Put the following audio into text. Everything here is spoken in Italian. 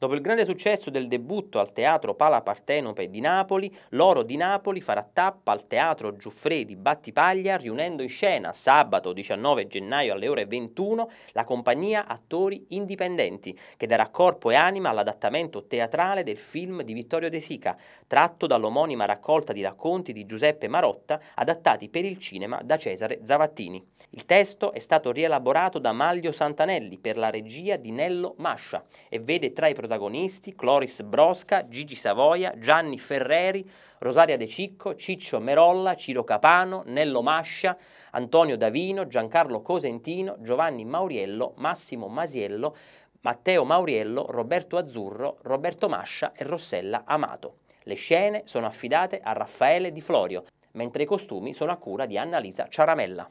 Dopo il grande successo del debutto al Teatro Pala Partenope di Napoli, l'Oro di Napoli farà tappa al Teatro Giuffredi Battipaglia riunendo in scena sabato 19 gennaio alle ore 21 la compagnia Attori Indipendenti che darà corpo e anima all'adattamento teatrale del film di Vittorio De Sica, tratto dall'omonima raccolta di racconti di Giuseppe Marotta adattati per il cinema da Cesare Zavattini. Il testo è stato rielaborato da Maglio Santanelli per la regia di Nello Mascia e vede tra i protagonisti protagonisti Cloris Brosca, Gigi Savoia, Gianni Ferreri, Rosaria De Cicco, Ciccio Merolla, Ciro Capano, Nello Mascia, Antonio Davino, Giancarlo Cosentino, Giovanni Mauriello, Massimo Masiello, Matteo Mauriello, Roberto Azzurro, Roberto Mascia e Rossella Amato. Le scene sono affidate a Raffaele Di Florio, mentre i costumi sono a cura di Annalisa Ciaramella.